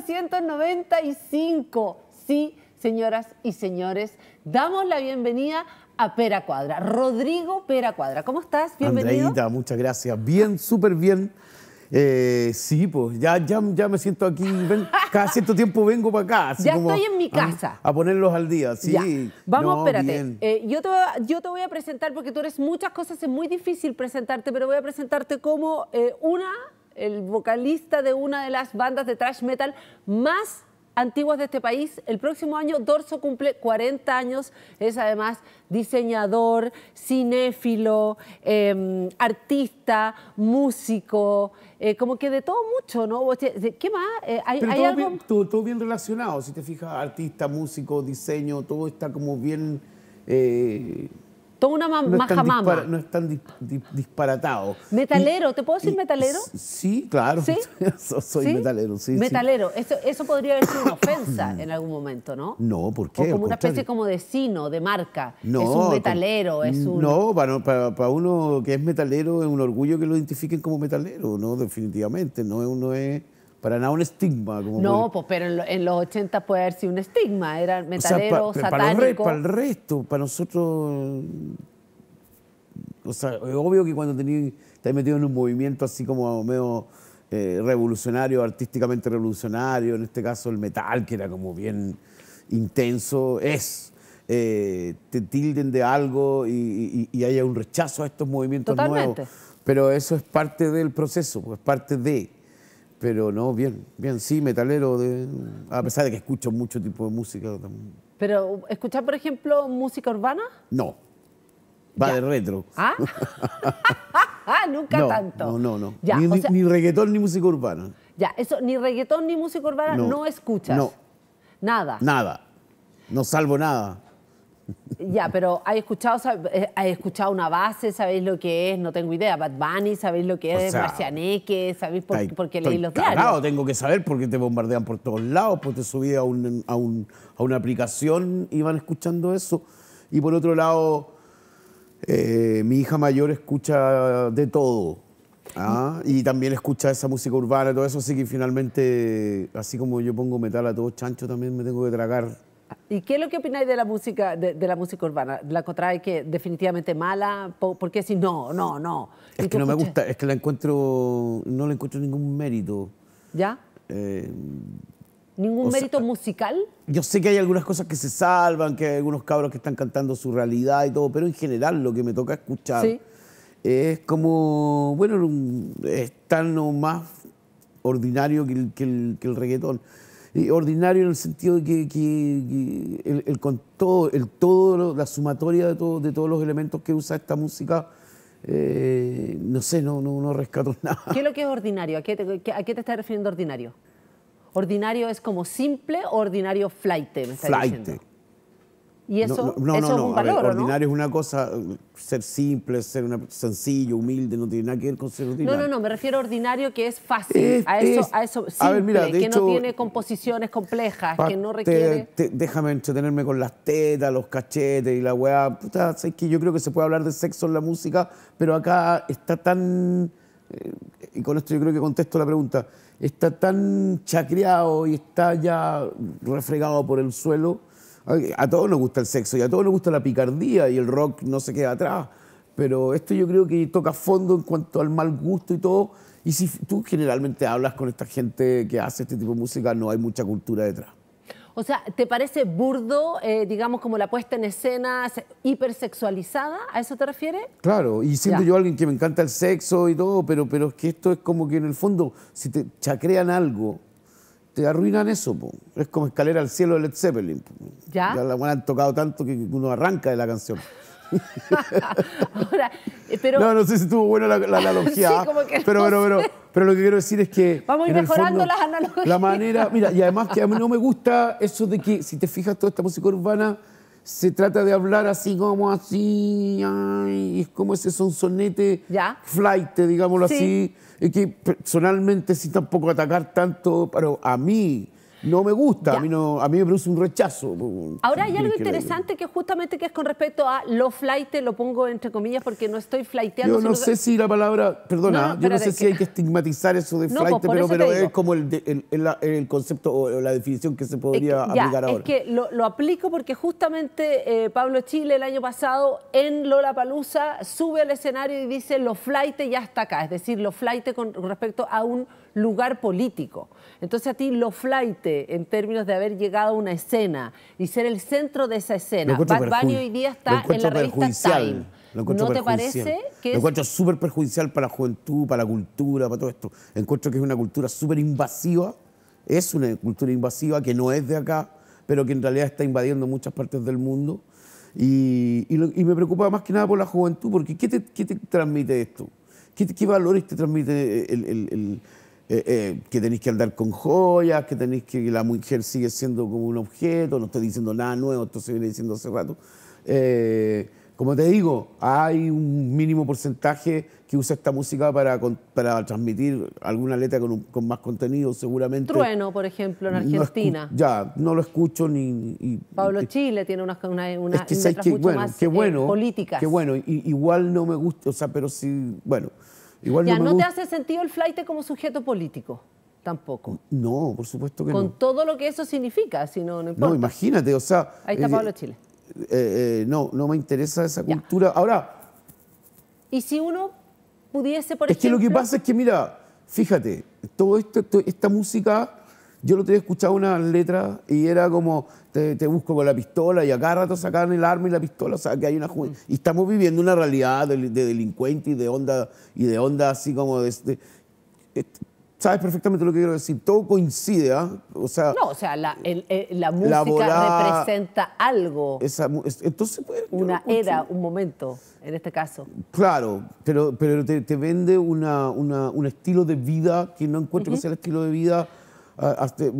1995. Sí, señoras y señores, damos la bienvenida a Pera Cuadra, Rodrigo Pera Cuadra. ¿Cómo estás? Bienvenido. muchas gracias. Bien, súper bien. Eh, sí, pues ya, ya, ya, me siento aquí, casi cada cierto tiempo vengo para acá. ya estoy en mi casa. A, ponerlos al día, sí. Vamos, espérate. Eh, yo, te, yo te voy a presentar porque tú eres muchas cosas, es muy difícil presentarte, pero voy a presentarte como eh, una el vocalista de una de las bandas de thrash metal más antiguas de este país. El próximo año Dorso cumple 40 años, es además diseñador, cinéfilo, em, artista, músico, eh, como que de todo mucho, ¿no? ¿Qué más? Eh, ¿Hay, Pero Bien, todo, bien relacionado, si te fijas, artista, músico, diseño, todo está como bien... Eh, Toma una ma no majamama. no es tan disparatado. ¿Metalero? ¿Te puedo decir metalero? Sí, claro. ¿Sí? Soy metalero, sí. Metalero, Eso, podría haber sido una ofensa en algún momento, ¿no? No, ¿por qué? O como una especie como de sino, de marca. No, es un metalero, es un... No, para, uno que es metalero es un orgullo que lo identifiquen como metalero, ¿no? Definitivamente, no uno es para nada un estigma. no, pues, pero en, los 80 puede haber sido un estigma, Era metalero, o Para, el resto, para nosotros... O sea, es obvio que cuando te estás metido en un movimiento así como medio eh, revolucionario, artísticamente revolucionario, en este caso el metal, que era como bien intenso, es... Eh, te tilden de algo y, haya un rechazo a estos movimientos Totalmente. nuevos. Pero eso es parte del proceso, pues, es parte de... Pero no, bien, bien, sí, metalero, de, a pesar de que escucho mucho tipo de música. ¿Pero escuchar, por ejemplo, música urbana? No, va de retro. ¿Ah? ah nunca tanto. No, no, no. ni, ni, reggaetón ni música urbana. Ya, eso, ni reggaetón ni música urbana no, no escuchas. No. Nada. Nada. No salvo nada. Ya, pero ¿hay escuchado, eh, escuchado una base? ¿Sabéis lo que es? No tengo idea. Bad Bunny, ¿sabéis lo que es? Marcianeque, ¿sabéis por, qué leí los diarios? Claro, tengo que saber porque te bombardean por todos lados, porque te subí a, una aplicación y van escuchando eso. Y por otro lado, eh, mi hija mayor escucha de todo. ¿ah? Y también escucha esa música urbana, y todo eso. Así que finalmente, así como yo pongo metal a todo chancho, también me tengo que tragar ¿Y qué es lo que opináis de la música, de, la música urbana? ¿La encontráis que definitivamente mala? ¿Por qué si no, no, no? Es que no me gusta, es que la encuentro, no le encuentro ningún mérito. ¿Ya? Eh, ¿Ningún mérito musical? Yo sé que hay algunas cosas que se salvan, que hay algunos cabros que están cantando su realidad y todo, pero en general lo que me toca escuchar es como, bueno, es tan más ordinario que que el reggaetón ordinario en el sentido de que, el, con todo, el todo, la sumatoria de, de todos los elementos que usa esta música, eh, no sé, no, no, rescato nada. ¿Qué es lo que es ordinario? ¿A qué te, a estás refiriendo ordinario? ¿Ordinario es como simple o ordinario flight? Me flight. Y eso, no, no, no, a ordinario es una cosa, ser simple, ser sencillo, humilde, no tiene nada que ver con ser No, no, no, me refiero a ordinario que es fácil, a eso, a eso que no tiene composiciones complejas, que no requiere... déjame entretenerme con las tetas, los cachetes y la wea Puta, sabes que yo creo que se puede hablar de sexo en la música, pero acá está tan... Eh, y con esto yo creo que contesto la pregunta. Está tan chacreado y está ya refregado por el suelo a todos nos gusta el sexo y a todos nos gusta la picardía y el rock no se queda atrás. Pero esto yo creo que toca fondo en cuanto al mal gusto y todo. Y si tú generalmente hablas con esta gente que hace este tipo de música, no hay mucha cultura detrás. O sea, ¿te parece burdo, eh, digamos, como la puesta en escena hipersexualizada? ¿A eso te refieres? Claro, y siendo yo alguien que me encanta el sexo y todo, pero, pero es que esto es como que en el fondo, si te chacrean algo, te arruinan eso. Es como escalera al cielo de Led Zeppelin. ¿Ya? la han tocado tanto que uno arranca de la canción. Eh, no, no sé si estuvo buena la, analogía. pero, pero, lo que quiero decir es que. Vamos a ir mejorando las analogías. La manera. Mira, y además que a mí no me gusta eso de que, si te fijas, toda esta música urbana se trata de hablar así como así. es como ese sonsonete flight, digámoslo así y que personalmente sí tampoco atacar tanto, pero a mí no me gusta, a mí, no, a mí me produce un rechazo. Ahora hay algo interesante que justamente que es con respecto a lo flight, lo pongo entre comillas porque no estoy flighteando. Yo no sé si la palabra, perdona, yo no sé si hay que estigmatizar eso de flight, pero, es como el, concepto o la definición que se podría aplicar ahora. Es que lo, aplico porque justamente eh, Pablo Chile el año pasado en Lola Palusa sube al escenario y dice lo flight ya está acá, es decir, lo flight con respecto a un lugar político. Entonces a ti lo flaite en términos de haber llegado a una escena y ser el centro de esa escena. Bad Bunny hoy día está en la revista Time. Lo ¿No te parece que encuentro súper perjudicial para la juventud, para la cultura, para todo esto. Encuentro que es una cultura súper invasiva. Es una cultura invasiva que no es de acá, pero que en realidad está invadiendo muchas partes del mundo. Y, me preocupa más que nada por la juventud, porque ¿qué te, qué te transmite esto? ¿Qué, valores te transmite el eh, eh, que tenéis que andar con joyas, que tenéis que la mujer sigue siendo como un objeto, no estoy diciendo nada nuevo, esto se viene diciendo hace rato. Eh, como te digo, hay un mínimo porcentaje que usa esta música para, para transmitir alguna letra con, más contenido, seguramente. Trueno, por ejemplo, en Argentina. ya, no lo escucho ni... Pablo Chile tiene unas una, una, que, mucho más que bueno, políticas. Qué bueno, igual no me gusta, o sea, pero sí, bueno ya, no, te hace sentido el flight como sujeto político tampoco. No, por supuesto que no. Con todo lo que eso significa, si no, no importa. No, imagínate, o sea... Ahí está eh, Pablo Chile. Eh, eh, no, no me interesa esa cultura. Ahora... ¿Y si uno pudiese, por ejemplo... Es que lo que pasa es que, mira, fíjate, todo esto, esta música yo lo tenía escuchado una letra y era como, te, busco con la pistola y a cada rato sacan el arma y la pistola, o sea, que hay una... Y estamos viviendo una realidad de, delincuente y de onda, y de onda así como de, sabes perfectamente lo que quiero decir. Todo coincide, ¿ah? O sea, no, o sea, la, la música representa algo. entonces, pues, una era, un momento, en este caso. Claro, pero, pero te, vende un estilo de vida que no encuentro que sea el estilo de vida hasta, te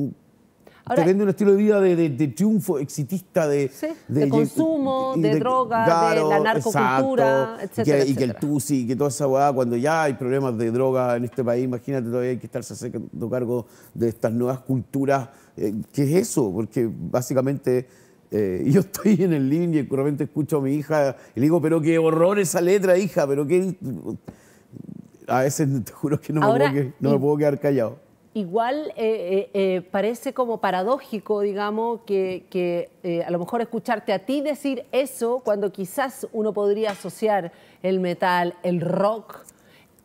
mm, vende un estilo de vida de, triunfo exitista, de, de consumo, de, droga, de la narcocultura, Y que el TUSI, que toda esa guada cuando ya hay problemas de droga en este país, imagínate todavía hay que estarse haciendo cargo de estas nuevas culturas. Eh, ¿Qué es eso? Porque básicamente eh, yo estoy en el living y seguramente escucho a mi hija y le digo, pero qué horror esa letra, hija, pero qué... A veces te juro que no, no me puedo quedar callado igual eh, eh, eh, parece como paradójico, digamos, que, a lo mejor escucharte a ti decir eso cuando quizás uno podría asociar el metal, el rock,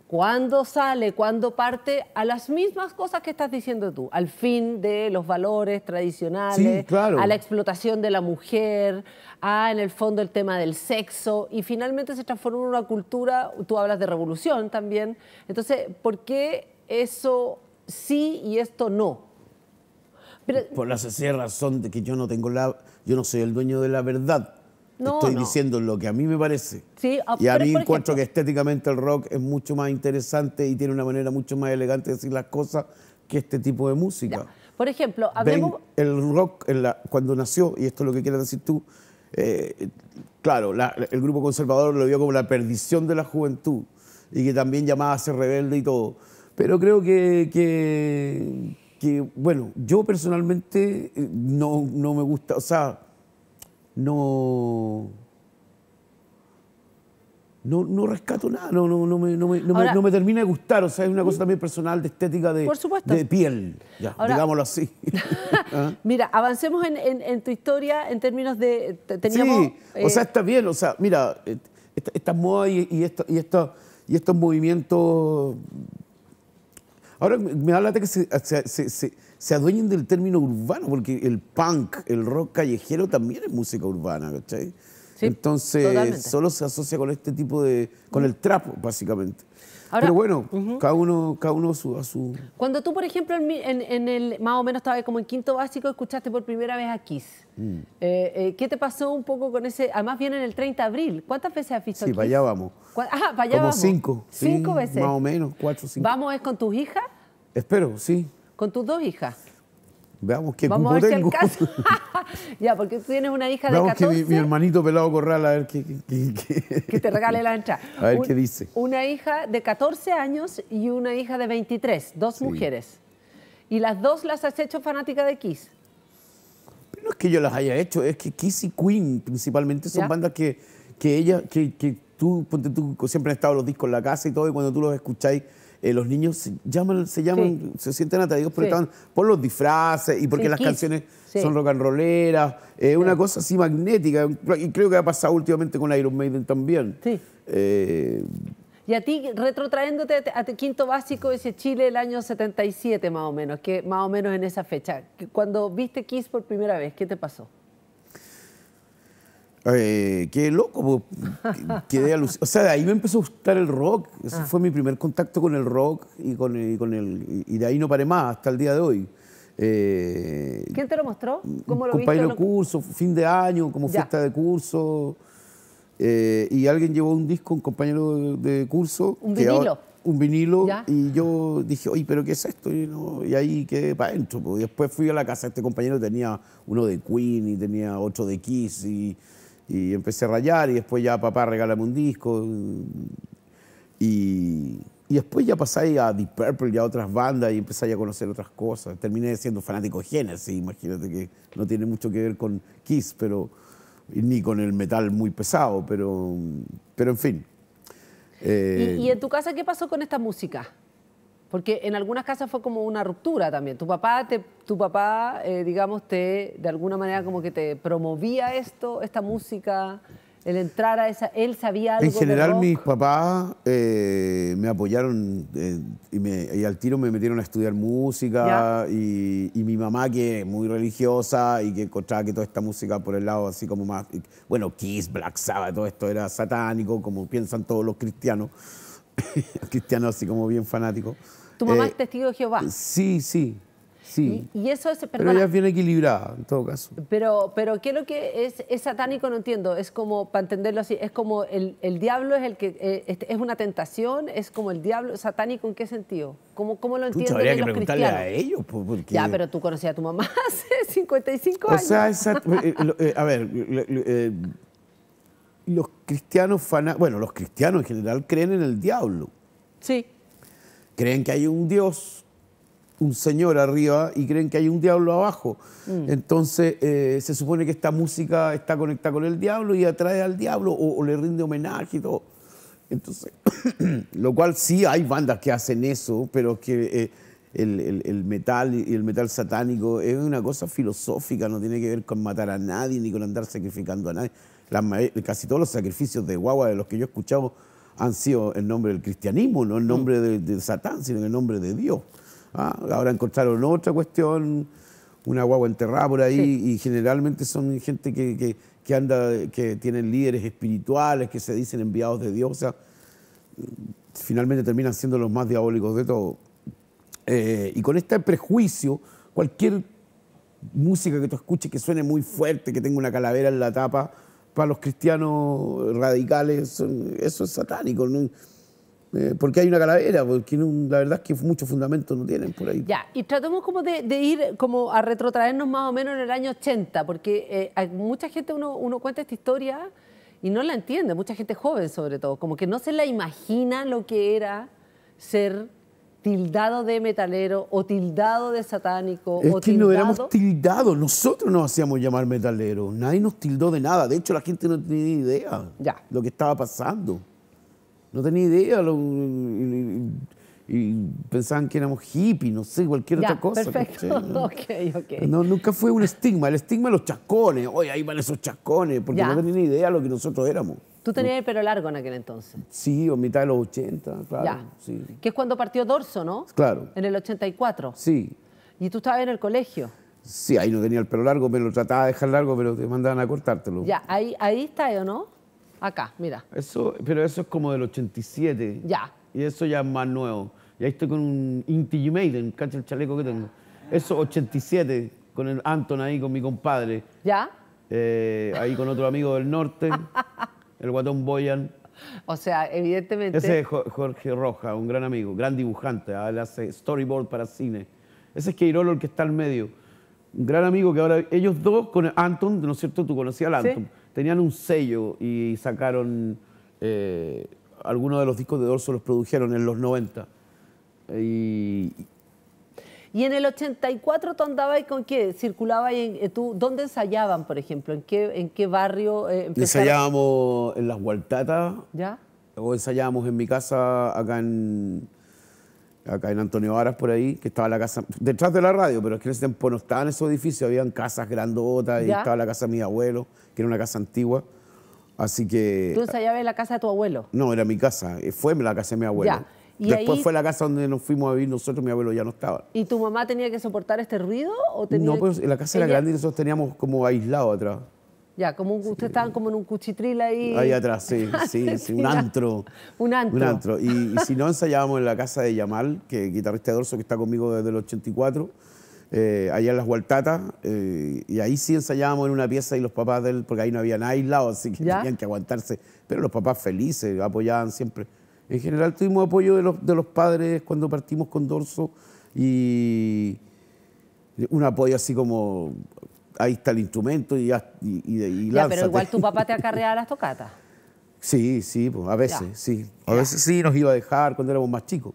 cuando sale, cuando parte, a las mismas cosas que estás diciendo tú, al fin de los valores tradicionales, a la explotación de la mujer, a en el fondo el tema del sexo, y finalmente se transformó en una cultura, tú hablas de revolución también, entonces, ¿por qué eso sí y esto no. Por la sencilla razón de que yo no tengo la, yo no soy el dueño de la verdad. No, Estoy diciendo lo que a mí me parece. Sí, ah, y a mí encuentro que estéticamente el rock es mucho más interesante y tiene una manera mucho más elegante de decir las cosas que este tipo de música. Por ejemplo, hablemos... el rock cuando nació, y esto es lo que quieres decir tú, eh, claro, el grupo conservador lo vio como la perdición de la juventud y que también llamaba a ser rebelde y todo pero creo que, que, bueno, yo personalmente eh, no, me gusta, o sea, no... No, no rescato nada, no, me, termina de gustar, o sea, es una cosa mm. también personal de estética de, piel, digámoslo así. Ah. Mira, avancemos en, tu historia en términos de... sí, o sea, eh, está bien, o sea, mira, eh, estas esta modas y, y, y estos movimientos Ahora me habla de que se, se, adueñen del término urbano, porque el punk, el rock callejero también es música urbana, ¿cachai? Entonces, solo se asocia con este tipo de. con el trap, básicamente. Pero bueno, cada uno, cada uno su, a su... Cuando tú, por ejemplo, en, el más o menos estaba como en quinto básico, escuchaste por primera vez a Kiss. Mm. Eh, eh, ¿Qué te pasó un poco con ese? Además viene en el 30 de abril. ¿Cuántas veces has visto Sí, Kiss? para allá vamos. Ah, para allá como cinco. Cinco veces. Más o menos, cuatro, cinco. ¿Vamos es con tus hijas? Espero, sí. ¿Con tus dos hijas? Veamos qué Vamos cupo a ya, porque tú tienes una hija de 14. Que mi, hermanito pelado corral, a ver qué. Que, te regale la entrada. A ver qué dice. Una hija de 14 años y una hija de 23, dos mujeres. Y las dos las has hecho fanática de Kiss. no es que yo las haya hecho, es que Kiss y Queen principalmente son bandas que, que ella, que, que tú, tú, siempre han estado los discos en la casa y todo, y cuando tú los escucháis eh, los niños se llaman, se, llaman, se sienten atraídos por, los disfraces y porque las canciones son rock and rolleras, Es eh, una cosa así magnética. Y creo que ha pasado últimamente con Iron Maiden también. Eh, y a ti, retrotrayéndote a quinto básico, ese Chile el año 77 más o menos, que más o menos en esa fecha, cuando viste Kiss por primera vez, ¿qué te pasó? Eh, qué loco, quedé alucinado. O sea, de ahí me empezó a gustar el rock. Ese ah. fue mi primer contacto con el rock y, con, el, y de ahí no paré más hasta el día de hoy. Eh, ¿Quién te lo mostró? ¿Cómo lo compañero de curso, fin de año, como fiesta de curso. Eh, y alguien llevó un disco, un compañero de, curso. ¿Un vinilo? un vinilo. Y yo dije, oye, ¿pero qué es esto? Y, ahí quedé para adentro. Después fui a la casa, este compañero tenía uno de Queen y tenía otro de Kiss y y empecé a rayar y después ya papá regálame un disco. Y, y después ya pasé a Deep Purple y a otras bandas y empecé a conocer otras cosas. Terminé siendo fanático de Genesis, imagínate que no tiene mucho que ver con Kiss, pero ni con el metal muy pesado, pero, pero en fin. ¿Y eh, en tu casa qué pasó con esta música? Porque en algunas casas fue como una ruptura también. Tu papá, tu papá eh, digamos, te, de alguna manera como que te promovía esto, esta música, el entrar a esa... Él sabía algo En general mis papás eh, me apoyaron eh, y, al tiro me metieron a estudiar música y, y, mi mamá que es muy religiosa y que encontraba que toda esta música por el lado así como más... Bueno, Kiss, Black Sabbath, todo esto era satánico, como piensan todos los cristianos. cristianos así como bien fanáticos. Tu mamá eh, es testigo de Jehová. Sí, sí. Sí. Y, eso es, pero ella es bien equilibrada, en todo caso. Pero, pero ¿qué es lo que es, satánico? No entiendo. Es como, para entenderlo así, es como el, diablo es el que eh, este, es una tentación, es como el diablo satánico, ¿en qué sentido? ¿Cómo, cómo lo entienden habría los que preguntarle cristianos? a ellos. Pues, ya, pero tú conocías a tu mamá hace 55 años. O sea, eh, a ver, los cristianos, bueno, los cristianos en general creen en el diablo. Sí creen que hay un Dios, un Señor arriba y creen que hay un diablo abajo. Mm. Entonces eh, se supone que esta música está conectada con el diablo y atrae al diablo o, le rinde homenaje y todo. Entonces, lo cual sí hay bandas que hacen eso, pero que eh, el, metal y el metal satánico es una cosa filosófica, no tiene que ver con matar a nadie ni con andar sacrificando a nadie. Las, casi todos los sacrificios de guagua de los que yo he escuchado han sido en nombre del cristianismo, no en mm. nombre de, Satán, sino en el nombre de Dios. ¿ah? Ahora encontraron otra cuestión, una guagua enterrada por ahí, y generalmente son gente que, que, anda, que tienen líderes espirituales, que se dicen enviados de Dios. O sea, finalmente terminan siendo los más diabólicos de todo. Eh, y con este prejuicio, cualquier música que tú escuches que suene muy fuerte, que tenga una calavera en la tapa, para los cristianos radicales eso es satánico. Eh, porque hay una calavera, porque la verdad es que muchos fundamentos no tienen por ahí. Ya, y tratamos como de, ir como a retrotraernos más o menos en el año 80, porque eh, mucha gente, uno, uno cuenta esta historia y no la entiende, mucha gente joven sobre todo, como que no se la imagina lo que era ser tildado de metalero o tildado de satánico. Es que no éramos tildados, nosotros nos hacíamos llamar metalero. nadie nos tildó de nada, de hecho la gente no tenía ni idea ya. lo que estaba pasando, no tenía idea, y, pensaban que éramos hippies, no sé, cualquier otra cosa. Perfecto, ¿no? nunca fue un estigma, el estigma de los chacones, oye, ahí van esos chascones, porque no tenían ni idea lo que nosotros éramos. Tú tenías el pelo largo en aquel entonces. Sí, o mitad de los 80, claro. Ya. Que es cuando partió Dorso, ¿no? Claro. En el 84. Sí. ¿Y tú estabas en el colegio? Sí, ahí no tenía el pelo largo, me lo trataba de dejar largo, pero te mandaban a cortártelo. Ya, ahí, ahí está, ¿eh, ¿o no? Acá, mira. Eso, pero eso es como del 87. Ya. Y eso ya es más nuevo. Y ahí estoy con un Inti un el chaleco que tengo. Eso 87, con el Anton ahí, con mi compadre. ¿Ya? Eh, ahí con otro amigo del norte. el guatón Boyan. O sea, evidentemente... Ese es Jorge Roja, un gran amigo, gran dibujante, ah, él hace storyboard para cine. Ese es Queirolo el que está al medio. Un gran amigo que ahora... Ellos dos con Anton, ¿no es cierto? Tú conocías al Anton. Tenían un sello y sacaron... Eh, algunos de los discos de Dorso los produjeron en los 90. Y, y en el 84 tú andabas con qué? ¿Circulabas? y eh, tú, ¿Dónde ensayaban, por ejemplo? ¿En qué, en qué barrio? Eh, ensayábamos en las Hualtatas. ¿Ya? O ensayábamos en mi casa acá en, acá en Antonio Varas por ahí, que estaba la casa, detrás de la radio, pero es que en ese tiempo no estaban esos edificios, habían casas grandotas y estaba la casa de mi abuelo, que era una casa antigua. Así que... ¿Tú ensayabas en la casa de tu abuelo? No, era mi casa, eh, fue la casa de mi abuelo. Después fue la casa donde nos fuimos a vivir nosotros, mi abuelo ya no estaba. ¿Y tu mamá tenía que soportar este ruido? no, pero pues, la casa era grande y nosotros teníamos como aislado atrás. Ya, como un, ustedes estaban como en un cuchitril ahí. Ahí atrás, sí, sí, un antro. un antro. Un antro. Y, si no, ensayábamos en la casa de Yamal, que guitarrista de dorso que está conmigo desde el 84, eh, allá en las Hualtatas, eh, y ahí sí ensayábamos en una pieza y los papás del, porque ahí no había nada aislado, así que tenían que aguantarse. Pero los papás felices, apoyaban siempre. En general tuvimos apoyo de los, padres cuando partimos con Dorso y un apoyo así como, ahí está el instrumento y, ya, y, pero igual tu papá te acarreaba las tocatas. Sí, sí, pues, a veces, sí. A veces sí nos iba a dejar cuando éramos más chicos.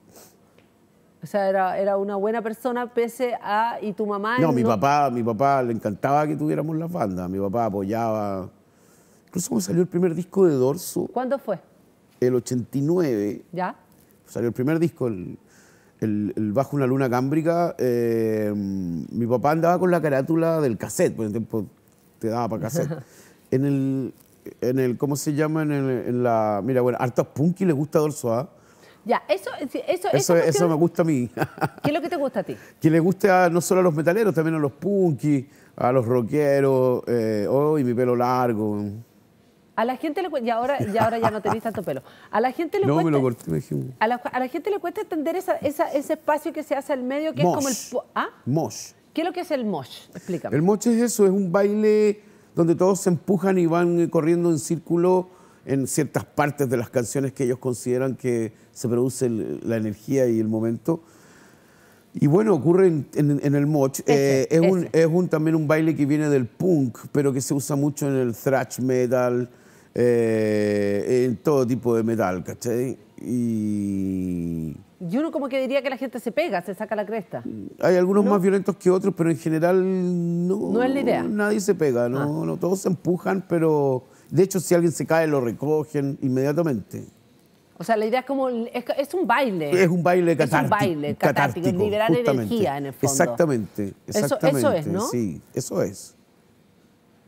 O sea, era, una buena persona pese a... ¿Y tu mamá? No, mi papá mi papá le encantaba que tuviéramos las bandas. Mi papá apoyaba... Incluso cuando salió el primer disco de Dorso... ¿Cuándo fue? el 89 ¿Ya? salió el primer disco, el, Bajo una luna cámbrica. Eh, mi papá andaba con la carátula del cassette, por el tiempo te daba para cassette. en el, en el, ¿cómo se llama? En, la, mira, bueno, hartos punky le gusta Dorso A. ¿ah? Ya, eso, eso, eso, me gusta a mí. ¿Qué es lo que te gusta a ti? Que le guste no solo a los metaleros, también a los punky, a los rockeros, hoy eh, oh, mi pelo largo. A la gente le cuesta, y ahora, y ahora ya no tenéis tanto pelo. A la gente le no, Me lo corté, a, la, gente le cuesta entender ese espacio que se hace al medio, que es como el. ¿Ah? Mosh. ¿Qué es lo que es el mosh? Explícame. El mosh es eso, es un baile donde todos se empujan y van eh, corriendo en círculo en ciertas partes de las canciones que ellos consideran que se produce la energía y el momento. Y bueno, ocurre en, el mosh. Eh, es, es un, también un baile que viene del punk, pero que se usa mucho en el thrash metal, eh, en todo tipo de metal, ¿cachai? Y... yo uno como que diría que la gente se pega, se saca la cresta. Hay algunos más violentos que otros, pero en general no. es la idea. Nadie se pega, no, ah. no todos se empujan, pero de hecho si alguien se cae lo recogen inmediatamente. O sea, la idea es como, es, un baile. Es un baile catártico. Es un baile catártico, liberar energía en el fondo. Exactamente, eso es, ¿no? Sí, eso es.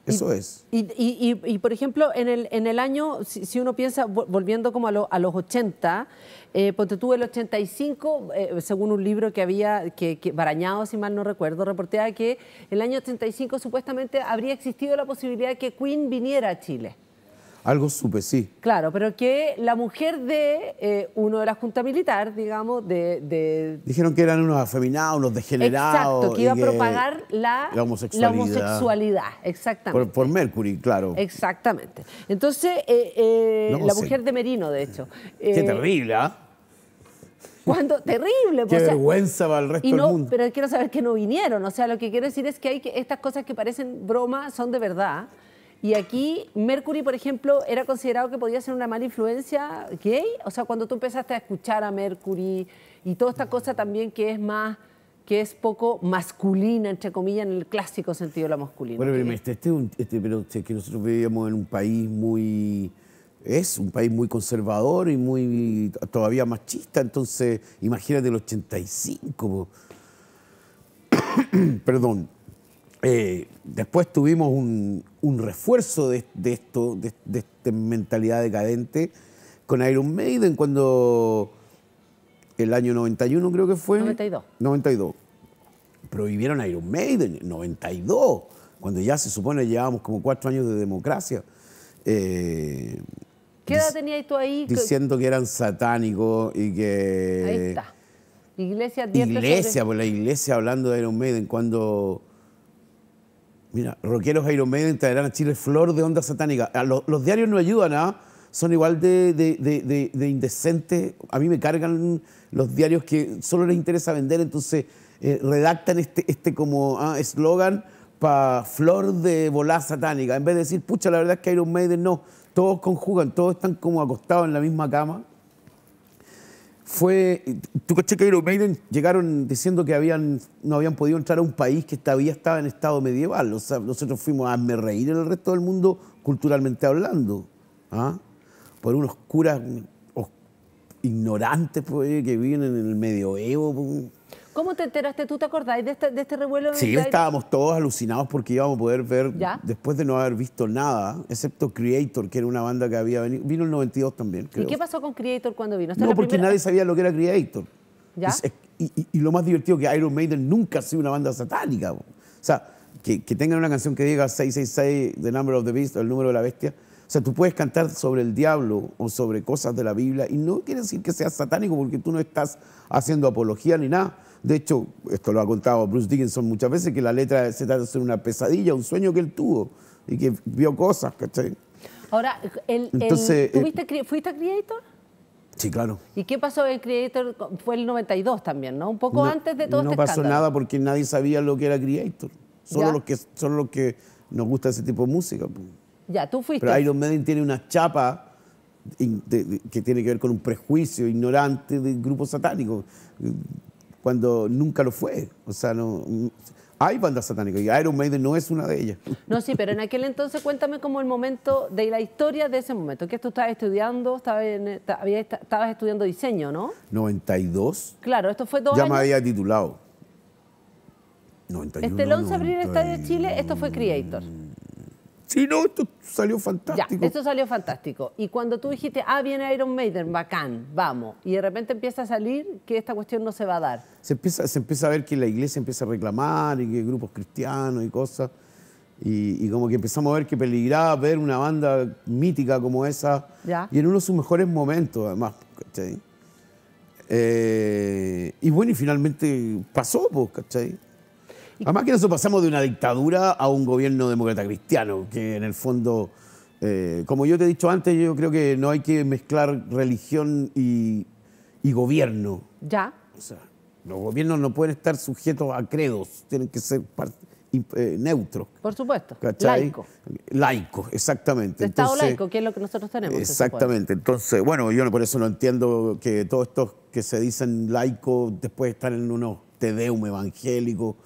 Eso es. Y, y, y, por ejemplo, en el, en el año, si, uno piensa, volviendo como a, a los 80, eh, ponte tú el 85, eh, según un libro que había, que, que, Barañado, si mal no recuerdo, reportea que el año 85 supuestamente habría existido la posibilidad de que Queen viniera a Chile. Algo supe, sí. Claro, pero que la mujer de eh, uno de la Junta Militar, digamos, de, Dijeron que eran unos afeminados, unos degenerados. Exacto, que iba a propagar la, la, homosexualidad. exactamente. Por, Mercury, claro. Exactamente. Entonces, eh, eh, la mujer de Merino, de hecho. Qué terrible, ¿ah? Cuando, terrible. Qué pues, vergüenza para el resto y no, Pero quiero saber que no vinieron. O sea, lo que quiero decir es que hay que estas cosas que parecen broma son de verdad. Y aquí Mercury, por ejemplo, era considerado que podía ser una mala influencia gay. O sea, cuando tú empezaste a escuchar a Mercury y toda esta cosa también que es más que es poco masculina, entre comillas, en el clásico sentido de la masculina. Bueno, pero, este, este, este pero que nosotros vivíamos en un país muy... Es un país muy conservador y muy todavía machista, entonces imagínate el 85. Perdón, eh, después tuvimos un, refuerzo de, esto, de, esta mentalidad decadente con Iron Maiden cuando el año 91 creo que fue. 92. 92. Prohibieron Iron Maiden, 92, cuando ya se supone llevábamos como cuatro años de democracia. Eh, ¿Qué edad tenías tú ahí? Diciendo que eran satánicos y que... Ahí está. Iglesia, iglesia, pues, la iglesia hablando de Iron Maiden cuando Mira, rockeros Iron Maiden traerán a Chile flor de onda satánica. Ah, los, diarios no ayudan, a ¿ah? Son igual de, indecentes. A mí me cargan los diarios que solo les interesa vender, entonces eh, redactan este, este como ah, eslogan para flor de volá satánica. En vez de decir, pucha, la verdad es que Iron Maiden no. Todos conjugan, todos están como acostados en la misma cama fue. Tú caché que los Maiden llegaron diciendo que habían, no habían podido entrar a un país que todavía estaba en estado medieval. O sea, nosotros fuimos a me reír en el resto del mundo, culturalmente hablando. ¿ah? Por unos curas ignorantes pues, que viven en el medioevo. Pues, ¿Cómo te enteraste? ¿Tú te acordáis de este, este revuelo? sí, estábamos todos alucinados porque íbamos a poder ver, después de no haber visto nada, excepto Creator, que era una banda que había venido. Vino el 92 también, creo. ¿Y qué pasó con Creator cuando vino? No, porque nadie sabía lo que era Creator. ¿Ya? y, lo más divertido que Iron Maiden nunca ha sido una banda satánica. O sea, que, tengan una canción que diga 666, The Number of the Beast, o el número de la bestia. O sea, tú puedes cantar sobre el diablo o sobre cosas de la Biblia y no quiere decir que seas satánico porque tú no estás haciendo apología ni nada de hecho, esto lo ha contado Bruce Dickinson muchas veces, que la letra se trata de ser una pesadilla, un sueño que él tuvo y que vio cosas, ¿cachai? Ahora, eh, ¿fuiste a Creator? Sí, claro. ¿Y qué pasó el Creator? Fue el 92 también, ¿no? Un poco antes de todo no No este pasó nada porque nadie sabía lo que era Creator. Solo los, que, solo los que nos gusta ese tipo de música. Pues. Ya, tú fuiste. Pero Iron Maiden tiene una chapa que tiene que ver con un prejuicio ignorante del grupo satánico cuando nunca lo fue. O sea, no, mm, hay bandas satánicas y Iron Maiden no es una de ellas. No, sí, pero en aquel entonces cuéntame como el momento de la historia de ese momento. Que tú estabas estudiando, estabas, estudiando diseño, ¿no? 92. Claro, esto fue dos Ya me había titulado. 91, este el 11 de abril Estadio de Chile, esto fue Creator. Sí, no, esto salió fantástico. Ya, esto salió fantástico. Y cuando tú dijiste, ah, viene Iron Maiden, bacán, vamos. Y de repente empieza a salir que esta cuestión no se va a dar. Se empieza, se empieza a ver que la iglesia empieza a reclamar y que grupos cristianos y cosas. Y, como que empezamos a ver que peligraba ver una banda mítica como esa. Y en uno de sus mejores momentos, además. ¿cachai? Eh, y bueno, y finalmente pasó, pues, ¿cachai? Además que nosotros pasamos de una dictadura a un gobierno demócrata cristiano, que en el fondo, eh, como yo te he dicho antes, yo creo que no hay que mezclar religión y, gobierno. Ya. O sea, los gobiernos no pueden estar sujetos a credos, tienen que ser eh, neutros. Por supuesto. Laico. Laico, exactamente. Estado laico, que es lo que nosotros tenemos. Exactamente. Entonces, bueno, yo por eso no entiendo que todos estos que se dicen laicos después están en unos tedeum evangélicos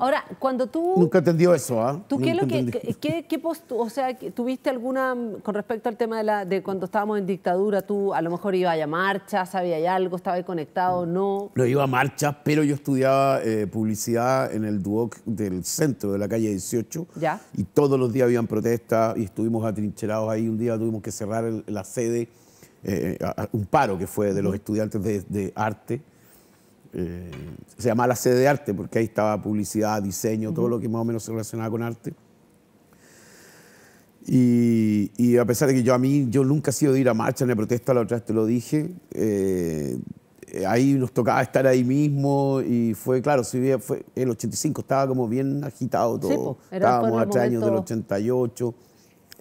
Ahora, cuando tú... Nunca atendió eso, ¿ah? ¿Tú qué, es lo que, o sea, tuviste alguna, mm, con respecto al tema de, la, de cuando estábamos en dictadura, tú a lo mejor iba a marcha, sabía algo, estaba ahí conectado, mm. no? No iba a marcha, pero yo estudiaba eh, publicidad en el Duoc del centro, de la calle 18. Ya. Y todos los días habían protestas y estuvimos atrincherados ahí. Un día tuvimos que cerrar la sede, eh, eh, un paro que fue de los estudiantes de arte eh, se llamaba la sede de arte, porque ahí estaba publicidad, diseño, todo lo que más o menos se relacionaba con arte. Y, a pesar de que yo a mí, yo nunca he sido de ir a marcha ni a protesta, la otra vez te lo dije, eh, ahí nos tocaba estar ahí mismo y fue, claro, si bien fue, el 85 estaba como bien agitado todo. Estábamos a tres años del 88,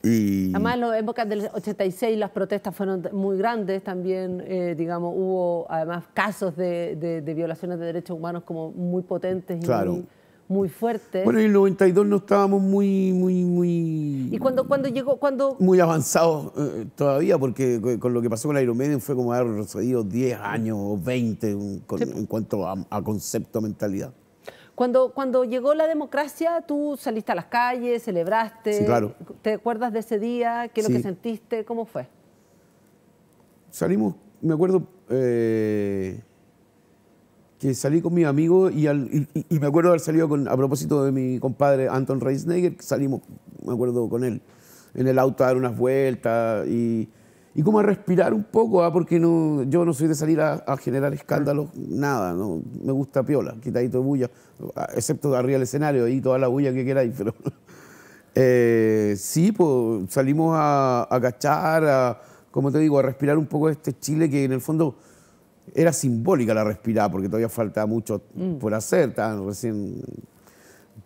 Además, en la épocas del 86 las protestas fueron muy grandes, también, eh, digamos, hubo además casos de, violaciones de derechos humanos como muy potentes y muy, muy, fuertes. Bueno, en el 92 no estábamos muy, muy, muy... ¿Y cuando, cuando llegó, cuando...? Muy avanzados eh, todavía, porque con lo que pasó con la Ironmaiden fue como haber retrocedido 10 años o 20 en cuanto a concepto, mentalidad. Cuando, llegó la democracia, tú saliste a las calles, celebraste. ¿Te acuerdas de ese día? ¿Qué es lo que sentiste? ¿Cómo fue? Salimos, me acuerdo eh, que salí con mi amigo y, me acuerdo haber salido con, a propósito de mi compadre Anton Reisnegger, salimos, me acuerdo con él, en el auto a dar unas vueltas y y como a respirar un poco, ¿ah? porque no, yo no soy de salir a, generar escándalos, nada, no, me gusta piola, quitadito de bulla, ah, excepto arriba del escenario, ahí toda la bulla que queráis, pero... Eh, sí, pues salimos a, a cachar, a, como te digo, a respirar un poco este Chile que en el fondo era simbólica la respirada, porque todavía faltaba mucho mm. por hacer, tan recién...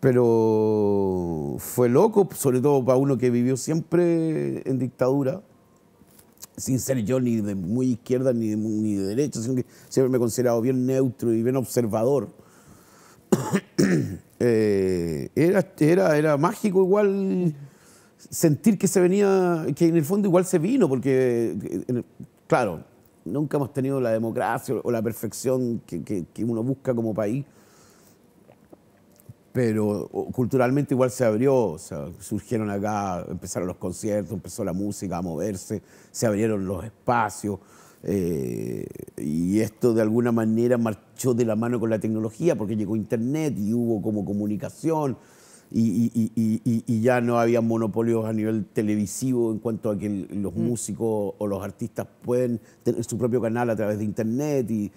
Pero fue loco, sobre todo para uno que vivió siempre en dictadura sin ser yo ni de muy izquierda ni de, ni derecha, sino que siempre me he considerado bien neutro y bien observador. Eh, era, mágico igual sentir que se venía, que en el fondo igual se vino, porque, eh, claro, nunca hemos tenido la democracia o la perfección que uno busca como país pero culturalmente igual se abrió, surgieron acá, empezaron los conciertos, empezó la música a moverse, se abrieron los espacios. Eh, y esto de alguna manera marchó de la mano con la tecnología porque llegó Internet y hubo como comunicación y, ya no había monopolios a nivel televisivo en cuanto a que los mm. músicos o los artistas pueden tener su propio canal a través de Internet y,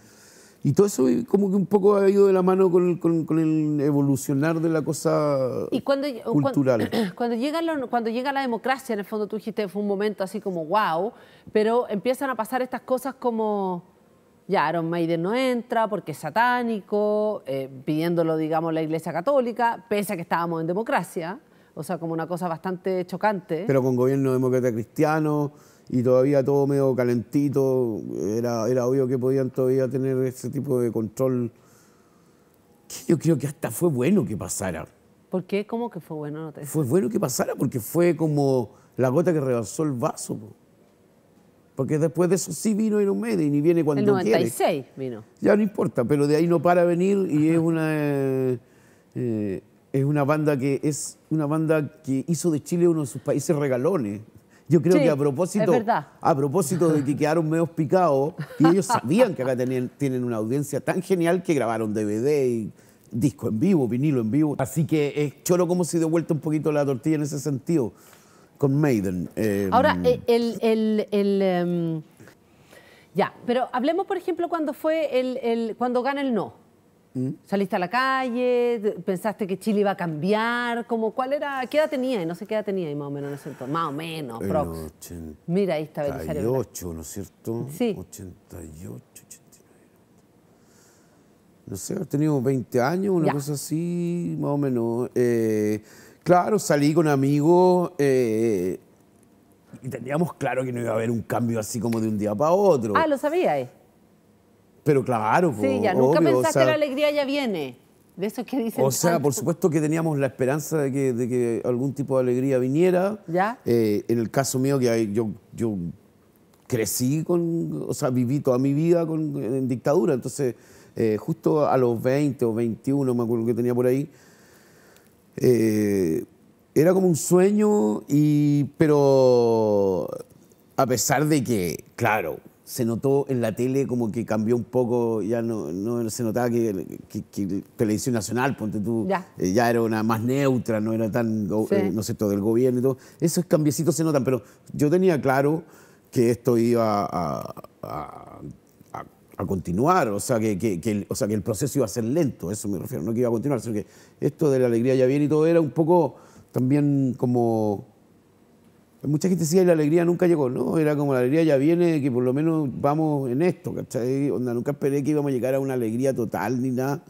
y todo eso como que un poco ha ido de la mano con, con el evolucionar de la cosa cultural. Cuando, llega la, cuando llega la democracia, en el fondo tú dijiste fue un momento así como wow, pero empiezan a pasar estas cosas como ya Aaron Mayden no entra porque es satánico, eh, pidiéndolo, digamos, la Iglesia Católica, pese a que estábamos en democracia, o sea, como una cosa bastante chocante. Pero con gobierno demócrata cristiano y todavía todo medio calentito, era, era obvio que podían todavía tener ese tipo de control. Yo creo que hasta fue bueno que pasara. ¿Por qué? ¿Cómo que fue bueno? Fue bueno que pasara porque fue como la gota que rebasó el vaso. Porque después de eso sí vino un Maiden y ni viene cuando quiere. El 96 vino. Ya no importa, pero de ahí no para venir y es una... Eh, eh, es una banda que es una banda que hizo de Chile uno de sus países regalones yo creo que a propósito, a propósito de que quedaron medio picados, y ellos sabían que acá tienen una audiencia tan genial que grabaron DVD y disco en vivo, vinilo en vivo. Así que es choro como si devuelta un poquito la tortilla en ese sentido con Maiden. Eh, Ahora, mm. eh, el... Em, ya, pero hablemos, por ejemplo, cuando fue el cuando gana el no. Mm. ¿Saliste a la calle? ¿Pensaste que Chile iba a cambiar? Como, ¿Cuál era? ¿Qué edad tenía? no sé qué edad tenía más o menos no es cierto? Más o menos, prox. Mira, ahí está 88, ¿no es cierto? Sí. 88, 89. No sé, teníamos tenido 20 años, una cosa así, más o menos. Eh, claro, salí con amigos. Eh, y teníamos claro que no iba a haber un cambio así como de un día para otro. Ah, lo sabía. Eh? Pero claro, pues, Sí, ya nunca pensaste la alegría ya viene. De eso que dicen. O sea, por supuesto que teníamos la esperanza de que, algún tipo de alegría viniera. ¿Ya? Eh, en el caso mío, que yo, yo crecí con. O sea, viví toda mi vida en dictadura. Entonces, eh, justo a los 20 o 21, me acuerdo que tenía por ahí. Eh, era como un sueño, y, pero a pesar de que, claro, se notó en la tele como que cambió un poco, ya no, se notaba que, que, Televisión Nacional, ponte tú, eh, ya. era una más neutra, no era tan, eh, no sé, todo del gobierno y todo. Esos cambiecitos se notan, pero yo tenía claro que esto iba a, continuar, o sea que, o sea, que el proceso iba a ser lento, eso me refiero, no que iba a continuar, sino que esto de la alegría ya viene y todo era un poco también como mucha gente decía, que la alegría nunca llegó, ¿no? Era como la alegría ya viene, que por lo menos vamos en esto, ¿cachai? Onda, nunca esperé que íbamos a llegar a una alegría total ni nada,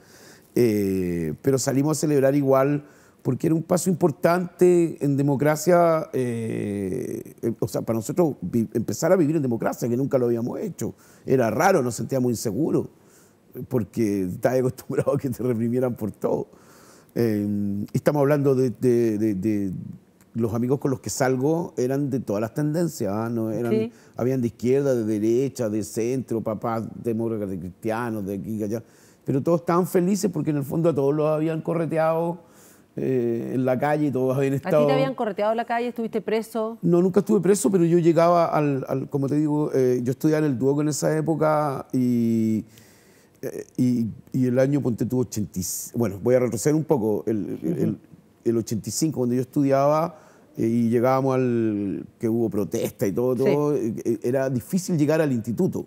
eh, pero salimos a celebrar igual porque era un paso importante en democracia, eh, eh, o sea, para nosotros empezar a vivir en democracia, que nunca lo habíamos hecho. Era raro, nos sentíamos inseguros, porque estás acostumbrado a que te reprimieran por todo. estamos hablando de los amigos con los que salgo eran de todas las tendencias, ¿ah? no eran, habían de izquierda, de derecha, de centro, papás demócratas, de cristianos, de aquí y allá, pero todos estaban felices porque en el fondo a todos los habían correteado eh, en la calle, y todos habían estado... ¿A ti te habían correteado en la calle? ¿Estuviste preso? No, nunca estuve preso, pero yo llegaba al, como te digo, eh, yo estudiaba en el Duoco en esa época y... Eh, y, el año, ponte tuvo 85. Bueno, voy a retroceder un poco. El, el, el 85, cuando yo estudiaba, y llegábamos al que hubo protesta y todo, todo era difícil llegar al instituto.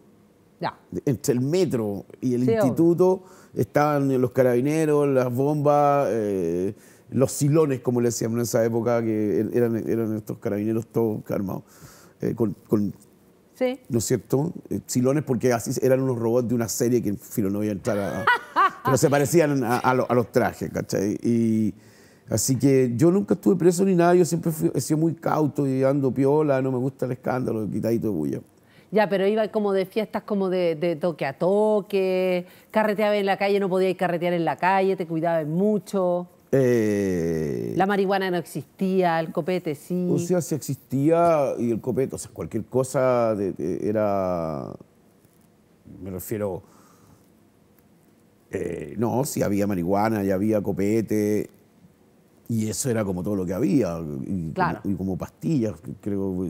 Entre el metro y el instituto estaban los carabineros, las bombas, eh, los silones, como le decíamos en esa época, que er-, eran, eran estos carabineros todos armados, eh, con, ¿no es cierto? Eh, silones porque así eran unos robots de una serie que en filo no voy a entrar a... pero se parecían a, los trajes, ¿cachai? Y, Así que yo nunca estuve preso ni nada, yo siempre fui, he sido muy cauto y ando piola, no me gusta el escándalo, quitadito de bulla. Ya, pero iba como de fiestas, como de, toque a toque, carreteaba en la calle, no podía ir carretear en la calle, te cuidabas mucho. Eh, la marihuana no existía, el copete sí. O sea, sí existía y el copete, o sea, cualquier cosa era. Me refiero. Eh, no, si había marihuana, ya había copete, y eso era como todo lo que había, y, como pastillas, creo.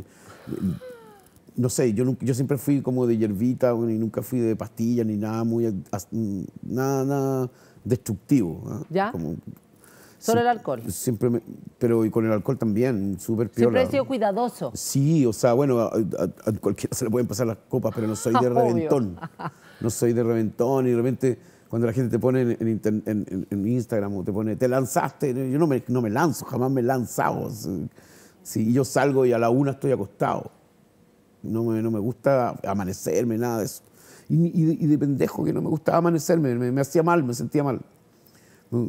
no sé, yo, yo siempre fui como de hierbita y nunca fui de pastillas ni nada muy. nada, destructivo. ¿ah? ¿Ya? Solo el alcohol. Siempre pero con el alcohol también, súper piola. Siempre he sido cuidadoso. Sí, o sea, bueno, a, a cualquiera se le pueden pasar las copas, pero no soy de reventón. No soy de reventón y de repente cuando la gente te pone en, Instagram o te pone, te lanzaste, yo no me, no me lanzo, jamás me he lanzado. Si, yo salgo y a la una estoy acostado, no me, no me gusta amanecerme, nada de eso. Y, y, de pendejo que no me gustaba amanecerme, me, me, hacía mal, me sentía mal.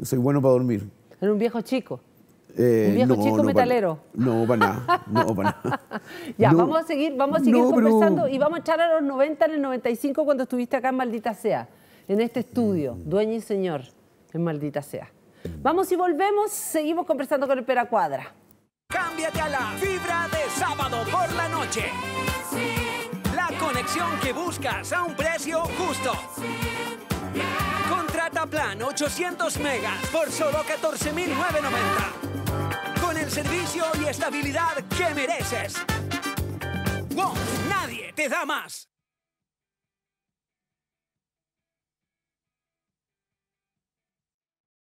Soy bueno para dormir. Era un viejo chico. Eh, un viejo chico metalero. no, para nada. No, ya, vamos a seguir, vamos a seguir conversando y vamos a echar a los 90, en el 95 cuando estuviste acá en Maldita Sea en este estudio, dueño y señor, en maldita sea. Vamos y volvemos, seguimos conversando con el Pera Cuadra. Cámbiate a la fibra de sábado por la noche. La conexión que buscas a un precio justo. Contrata plan 800 megas por solo 14.990. Con el servicio y estabilidad que mereces. ¡Nadie te da más!